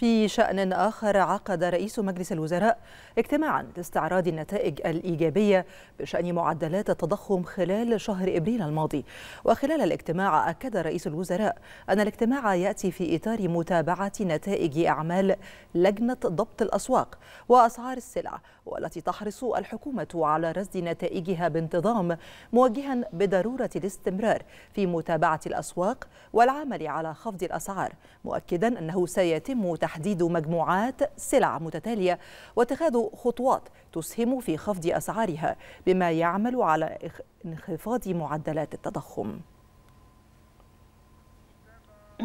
في شأن آخر عقد رئيس مجلس الوزراء اجتماعا لاستعراض النتائج الإيجابية بشأن معدلات التضخم خلال شهر إبريل الماضي وخلال الاجتماع أكد رئيس الوزراء أن الاجتماع يأتي في إطار متابعة نتائج أعمال لجنة ضبط الأسواق وأسعار السلع والتي تحرص الحكومة على رصد نتائجها بانتظام موجها بضرورة الاستمرار في متابعة الأسواق والعمل على خفض الأسعار مؤكدا أنه سيتم تحديد مجموعات سلع متتالية واتخاذ خطوات تسهم في خفض أسعارها بما يعمل على انخفاض معدلات التضخم